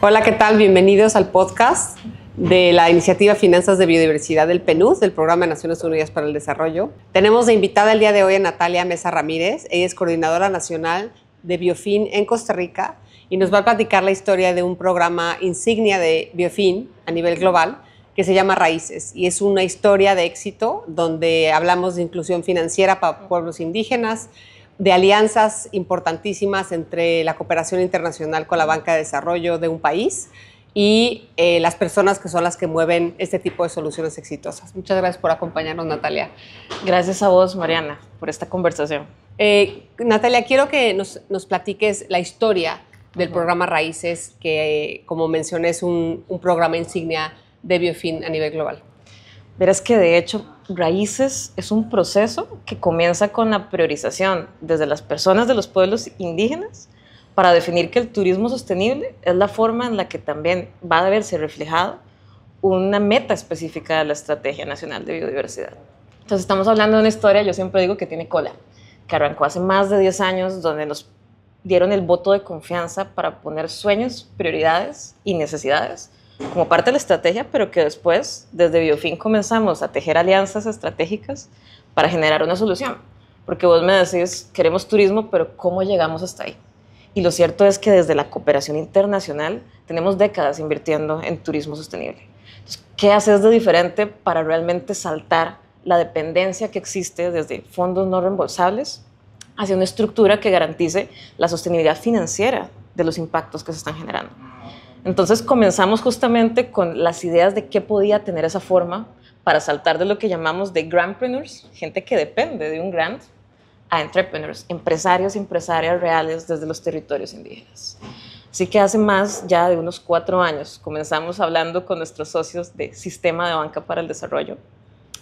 Hola, ¿qué tal? Bienvenidos al podcast de la iniciativa Finanzas de Biodiversidad del PNUD, del Programa de Naciones Unidas para el Desarrollo. Tenemos de invitada el día de hoy a Natalia Mesa Ramírez. Ella es coordinadora nacional de Biofin en Costa Rica y nos va a platicar la historia de un programa insignia de Biofin a nivel global que se llama Raíces y es una historia de éxito donde hablamos de inclusión financiera para pueblos indígenas, de alianzas importantísimas entre la cooperación internacional con la banca de desarrollo de un país y eh, las personas que son las que mueven este tipo de soluciones exitosas. Muchas gracias por acompañarnos, Natalia. Gracias a vos, Mariana, por esta conversación. Eh, Natalia, quiero que nos, platiques la historia del programa Raíces, que, como mencioné, es un, un programa insignia de Biofin a nivel global. Verás que de hecho raíces es un proceso que comienza con la priorización desde las personas de los pueblos indígenas para definir que el turismo sostenible es la forma en la que también va a verse reflejado una meta específica de la Estrategia Nacional de Biodiversidad. Entonces estamos hablando de una historia, yo siempre digo que tiene cola, que arrancó hace más de 10 años donde nos dieron el voto de confianza para poner sueños, prioridades y necesidades como parte de la estrategia, pero que después desde Biofin comenzamos a tejer alianzas estratégicas para generar una solución. Porque vos me decís, queremos turismo, pero ¿cómo llegamos hasta ahí? Y lo cierto es que desde la cooperación internacional tenemos décadas invirtiendo en turismo sostenible. Entonces, ¿qué haces de diferente para realmente saltar la dependencia que existe desde fondos no reembolsables hacia una estructura que garantice la sostenibilidad financiera de los impactos que se están generando? Entonces comenzamos justamente con las ideas de qué podía tener esa forma para saltar de lo que llamamos de grandpreneurs, gente que depende de un grant, a entrepreneurs, empresarios y empresarias reales desde los territorios indígenas. Así que hace más ya de unos cuatro años comenzamos hablando con nuestros socios de Sistema de Banca para el Desarrollo,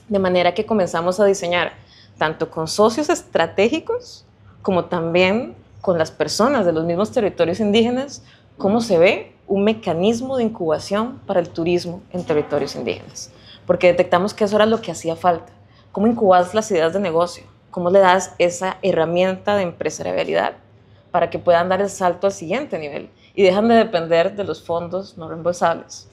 de manera que comenzamos a diseñar tanto con socios estratégicos como también con las personas de los mismos territorios indígenas cómo se ve un mecanismo de incubación para el turismo en territorios indígenas, porque detectamos que eso era lo que hacía falta. ¿Cómo incubas las ideas de negocio? ¿Cómo le das esa herramienta de empresarialidad para que puedan dar el salto al siguiente nivel y dejan de depender de los fondos no reembolsables?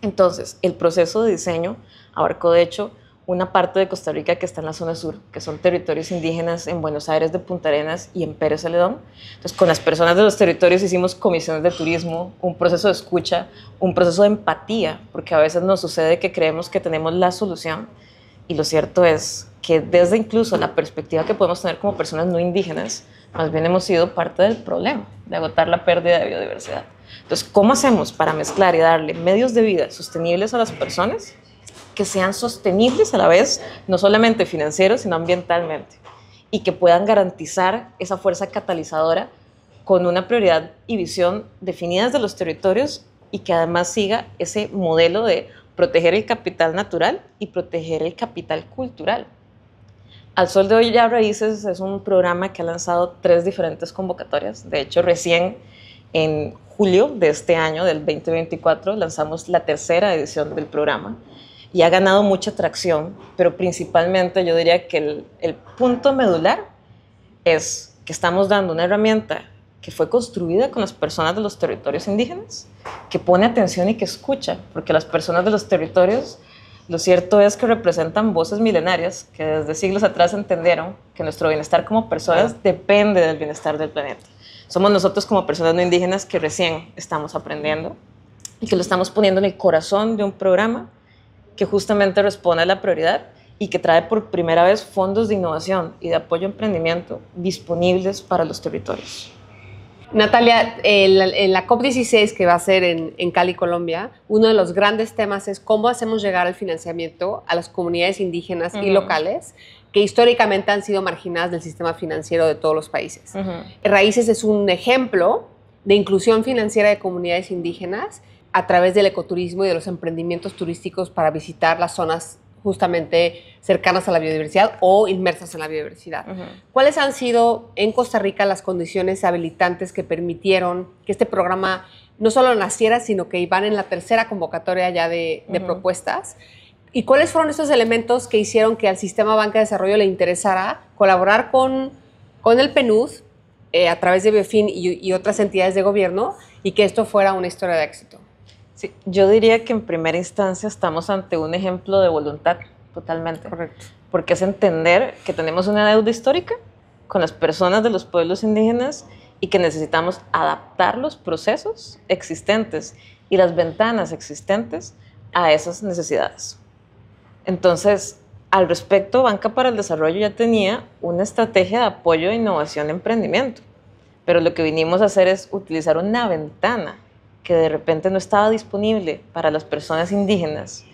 Entonces, el proceso de diseño abarcó, de hecho, una parte de Costa Rica que está en la zona sur, que son territorios indígenas en Buenos Aires de Punta Arenas y en Pérez Celedón. Entonces, con las personas de los territorios hicimos comisiones de turismo, un proceso de escucha, un proceso de empatía, porque a veces nos sucede que creemos que tenemos la solución y lo cierto es que desde incluso la perspectiva que podemos tener como personas no indígenas, más bien hemos sido parte del problema de agotar la pérdida de biodiversidad. Entonces, ¿cómo hacemos para mezclar y darle medios de vida sostenibles a las personas? que sean sostenibles a la vez, no solamente financieros, sino ambientalmente, y que puedan garantizar esa fuerza catalizadora con una prioridad y visión definidas de los territorios y que además siga ese modelo de proteger el capital natural y proteger el capital cultural. Al Sol de Hoy Ya Raíces es un programa que ha lanzado tres diferentes convocatorias. De hecho, recién en julio de este año, del 2024, lanzamos la tercera edición del programa y ha ganado mucha tracción, pero principalmente yo diría que el, punto medular es que estamos dando una herramienta que fue construida con las personas de los territorios indígenas, que pone atención y que escucha, porque las personas de los territorios, lo cierto es que representan voces milenarias que desde siglos atrás entendieron que nuestro bienestar como personas depende del bienestar del planeta. Somos nosotros como personas no indígenas que recién estamos aprendiendo y que lo estamos poniendo en el corazón de un programa que justamente responde a la prioridad y que trae por primera vez fondos de innovación y de apoyo a emprendimiento disponibles para los territorios. Natalia, en la, COP16 que va a ser en, Cali, Colombia, uno de los grandes temas es cómo hacemos llegar el financiamiento a las comunidades indígenas y locales que históricamente han sido marginadas del sistema financiero de todos los países. Raíces es un ejemplo de inclusión financiera de comunidades indígenas a través del ecoturismo y de los emprendimientos turísticos para visitar las zonas justamente cercanas a la biodiversidad o inmersas en la biodiversidad. ¿Cuáles han sido en Costa Rica las condiciones habilitantes que permitieron que este programa no solo naciera, sino que iban en la tercera convocatoria ya de, propuestas? ¿Y cuáles fueron esos elementos que hicieron que al sistema Banca de Desarrollo le interesara colaborar con, con el PNUD eh, a través de Biofin y otras entidades de gobierno y que esto fuera una historia de éxito? Sí, yo diría que en primera instancia estamos ante un ejemplo de voluntad, totalmente. Correcto. Porque es entender que tenemos una deuda histórica con las personas de los pueblos indígenas y que necesitamos adaptar los procesos existentes y las ventanas existentes a esas necesidades. Entonces, al respecto, Banca para el Desarrollo ya tenía una estrategia de apoyo a e innovación y emprendimiento, pero lo que vinimos a hacer es utilizar una ventana que de repente no estaba disponible para las personas indígenas.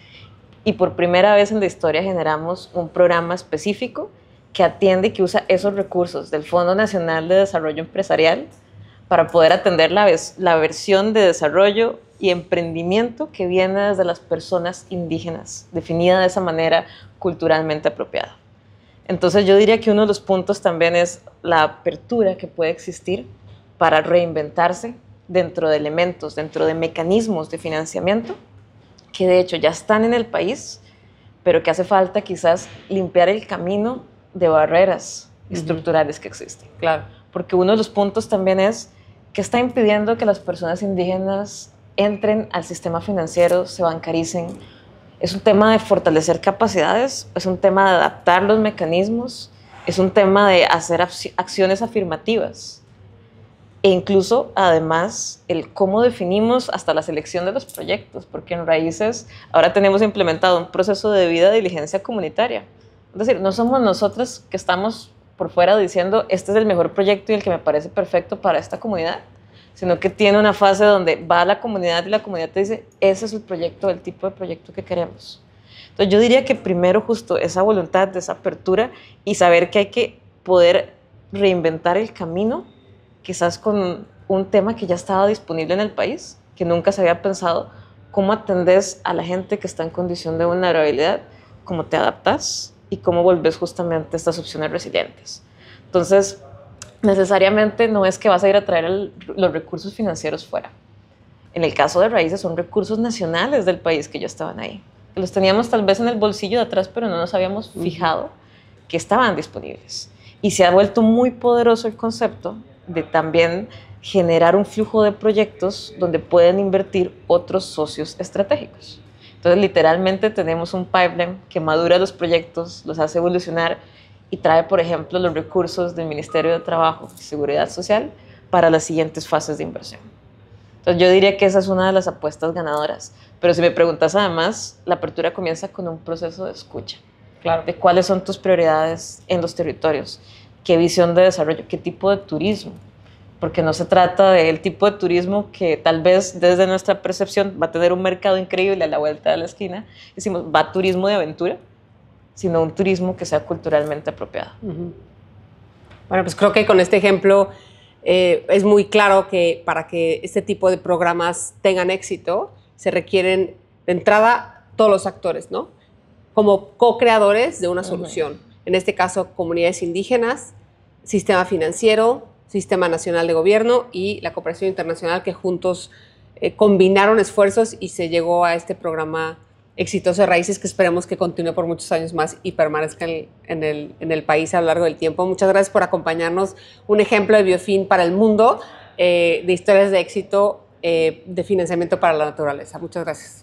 Y por primera vez en la historia generamos un programa específico que atiende y que usa esos recursos del Fondo Nacional de Desarrollo Empresarial para poder atender la, la versión de desarrollo y emprendimiento que viene desde las personas indígenas, definida de esa manera culturalmente apropiada. Entonces yo diría que uno de los puntos también es la apertura que puede existir para reinventarse dentro de elementos, dentro de mecanismos de financiamiento que de hecho ya están en el país, pero que hace falta quizás limpiar el camino de barreras estructurales que existen. Claro. Porque uno de los puntos también es que está impidiendo que las personas indígenas entren al sistema financiero, se bancaricen. Es un tema de fortalecer capacidades, es un tema de adaptar los mecanismos, es un tema de hacer acciones afirmativas e incluso además el cómo definimos hasta la selección de los proyectos, porque en Raíces ahora tenemos implementado un proceso de vida de diligencia comunitaria. Es decir, no somos nosotros que estamos por fuera diciendo este es el mejor proyecto y el que me parece perfecto para esta comunidad, sino que tiene una fase donde va la comunidad y la comunidad te dice ese es el proyecto, el tipo de proyecto que queremos. Entonces yo diría que primero justo esa voluntad, de esa apertura y saber que hay que poder reinventar el camino quizás con un tema que ya estaba disponible en el país, que nunca se había pensado, cómo atendés a la gente que está en condición de vulnerabilidad, cómo te adaptas y cómo volvés justamente estas opciones resilientes. Entonces, necesariamente no es que vas a ir a traer los recursos financieros fuera. En el caso de raíces son recursos nacionales del país que ya estaban ahí. Los teníamos tal vez en el bolsillo de atrás, pero no nos habíamos fijado que estaban disponibles. Y se ha vuelto muy poderoso el concepto de también generar un flujo de proyectos donde pueden invertir otros socios estratégicos. Entonces, literalmente tenemos un pipeline que madura los proyectos, los hace evolucionar y trae, por ejemplo, los recursos del Ministerio de Trabajo y Seguridad Social para las siguientes fases de inversión. Entonces, yo diría que esa es una de las apuestas ganadoras. Pero si me preguntas además, la apertura comienza con un proceso de escucha, claro. de cuáles son tus prioridades en los territorios qué visión de desarrollo, qué tipo de turismo, porque no se trata del tipo de turismo que tal vez desde nuestra percepción va a tener un mercado increíble a la vuelta de la esquina, decimos, va turismo de aventura, sino un turismo que sea culturalmente apropiado. Bueno, pues creo que con este ejemplo eh, es muy claro que para que este tipo de programas tengan éxito, se requieren de entrada todos los actores, ¿no? Como co-creadores de una solución en este caso comunidades indígenas, sistema financiero, sistema nacional de gobierno y la cooperación internacional que juntos eh, combinaron esfuerzos y se llegó a este programa exitoso de raíces que esperemos que continúe por muchos años más y permanezca en, el, país a lo largo del tiempo. Muchas gracias por acompañarnos. Un ejemplo de biofin para el mundo, eh, de historias de éxito eh, de financiamiento para la naturaleza. Muchas gracias.